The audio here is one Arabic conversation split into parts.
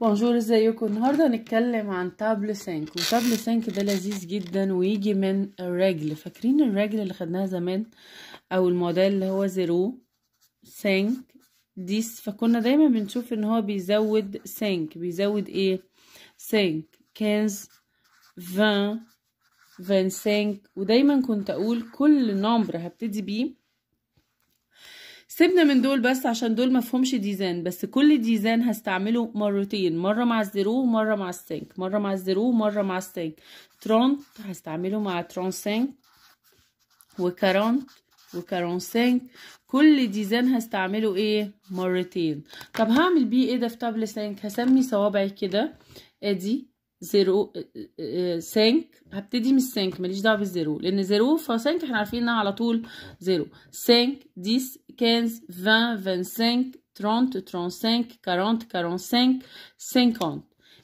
بونجور ازيكم النهارده هنتكلم عن تابل سانك وتابل سانك ده لذيذ جدا ويجي من الرجل فاكرين الرجل اللي خدناها زمان او الموديل اللي هو زيرو سانك ديس فكنا دايما بنشوف ان هو بيزود سانك بيزود ايه سانك كنز فان فان سانك ودايما كنت اقول كل نمبر هبتدي بيه سيبنا من دول بس عشان دول مفهومش ديزان بس كل ديزان هستعمله مرتين مرة مع الزيرو ومرة مع السينك مرة مع الزيرو ومرة مع السينك ترونت هستعمله مع ترون سينك وكارونت وكارون سينك كل ديزان هستعمله ايه مرتين طب هعمل بيه ايه ده في طبل سينك هسمي صوابعي كده ادي زيرو اه، اه، اه، سينك هبتدي من السينك ماليش دعوه بالزيرو لان زيرو فسينك احنا عارفين انها على طول زيرو سينك ديس 15, 20, 25, 30, 35, 40, 45, 50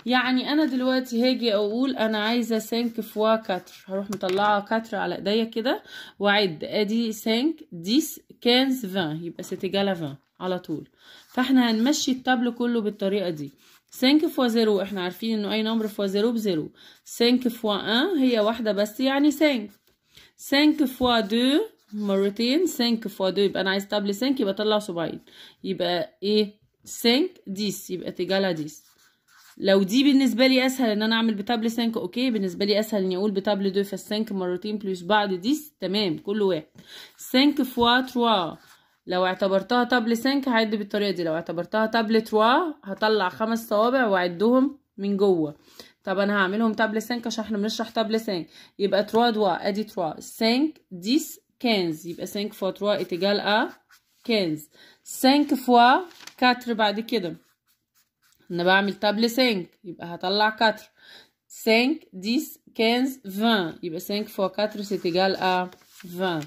يعني انا دلوقتي هاجي اقول انا عايزه سنك فوا كاتر هروح مطلعه كاتر على ايديا كده واعد ادي سنك ديس كانز فان يبقى ستيجالا فان على طول فاحنا هنمشي التابلو كله بالطريقه دي سنك فوا زيرو احنا عارفين انه اي نمبر فوا زيرو بزيرو سنك فوا ان هي واحده بس يعني سنك سنك فوا دو مرتين سينك في وادو يبقى انا عايز تابل سينك يبقى طلع صباعين يبقى ايه سينك ديس يبقى تجالة ديس لو دي بالنسبه لي اسهل ان انا اعمل بتابل سينك اوكي بالنسبه لي اسهل اني اقول بتابل دو في فالسينك مرتين بلس بعد ديس تمام كل واحد سينك فوا تروا لو اعتبرتها تابل سينك هعد بالطريقه دي لو اعتبرتها تابل تروا هطلع خمس صوابع واعدهم من جوه طب انا هعملهم تابل سينك عشان احنا بنشرح تابل سينك يبقى تروا دوا ادي تروا سينك ديس 15 يبقى 5 فوا 3 اتجال ا 15 5 فوا 4 بعد كده انا بعمل تابل 5 يبقى هطلع 4 5 10 15 20 يبقى 5 فوا 4 ستيجال ا 20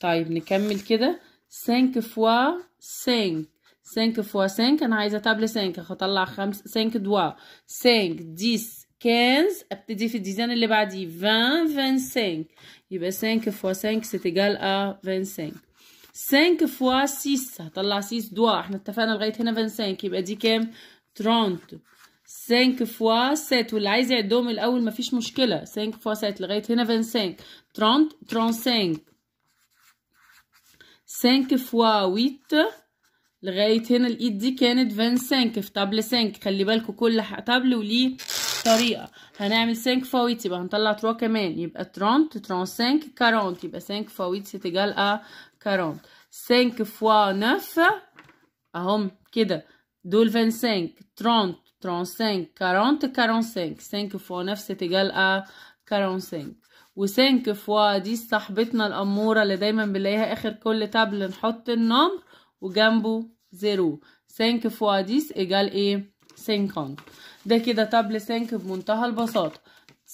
طيب نكمل كده 5 فوا 5 5 فوا 5 انا عايزه تابل 5 هطلع 5 5 دوا 5 10 15 ابتدي في الديزاين اللي بعديه 20 25 يبقى 5 فوا 5 سيت ا 25 5 فوا 6 هطلع 6 دوا احنا اتفقنا لغايه هنا 25 يبقى دي كام 30 5 فوا 7 واللي عايز يعدهم الاول مفيش مشكله 5 فوا 7 لغايه هنا 25 30 35 5 فوا 8 لغايه هنا الايد دي كانت 25 في طابل 5 خلي بالكم كل طابل وليه طريقه هنعمل 5 فويت يبقى هنطلع ترو كمان يبقى ترون 35 40 يبقى 5 فويت c'est ا à 40 5 fois 9 اهم كده دول 25 30 35 40 45 5 fois 9 c'est égal à 45 و5 فوا دي صاحبتنا الأمورة اللي دايما بنلاقيها آخر كل تابل نحط النمر وجنبه زيرو 5 فوا 10 إيجال إيه سينك اون ده كده طبل سينك بمنتهى البساطة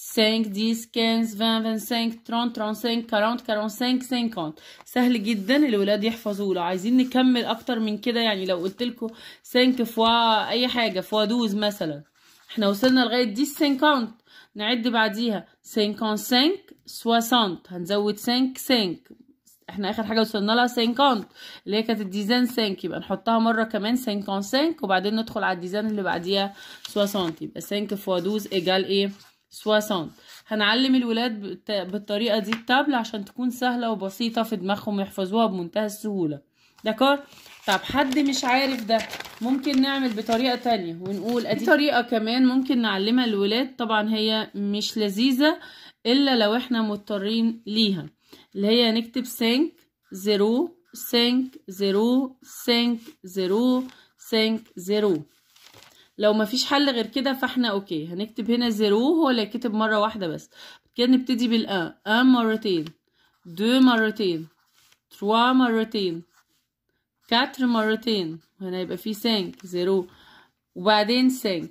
سينك ديس كينز فان فان سينك ترون ترون سينك كارونت كارون سينك سينكونت سهل جدا الولاد يحفظوه لو عايزين نكمل اكتر من كده يعني لو قلت لكم سينك فوا اي حاجه فوا دوز مثلا احنا وصلنا لغايه دي السينكونت نعد بعديها سينكون سينك هنزود سينك سينك احنا اخر حاجه وصلنا لها سينكانت اللي هي كانت الديزاين سينك يبقى نحطها مره كمان سينكان سينك وبعدين ندخل على الديزاين اللي بعديها سواسونت يبقى سينك فوا دوز ايجال ايه سواسونت هنعلم الولاد بالطريقه دي التابل عشان تكون سهله وبسيطه في دماغهم يحفظوها بمنتهى السهوله دكار طب حد مش عارف ده ممكن نعمل بطريقه تانية ونقول ادي طريقه كمان ممكن نعلمها الولاد طبعا هي مش لذيذه الا لو احنا مضطرين ليها اللي هي نكتب سينك زيرو سينك زيرو سينك زيرو سينك زيرو لو مفيش حل غير كده فاحنا اوكي هنكتب هنا زيرو هو اللي كتب مرة واحدة بس كده نبتدي بالا ان مرتين دو مرتين تروا مرتين كاتر مرتين هنا يبقى فيه سينك زيرو وبعدين سينك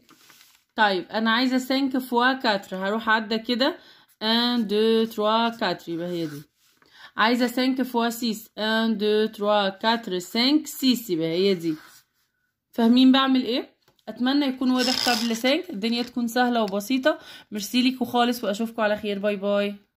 طيب انا عايزة سينك فوا كاتر هروح عدى كده ان دو تروا كاتر يبقى هي دي عايزة 5 فوا 6 1 2 3 4 5 6 يبقى هي دي فاهمين بعمل ايه اتمنى يكون واضح قبل 5 الدنيا تكون سهلة وبسيطة ميرسي ليكوا خالص واشوفكوا على خير باي باي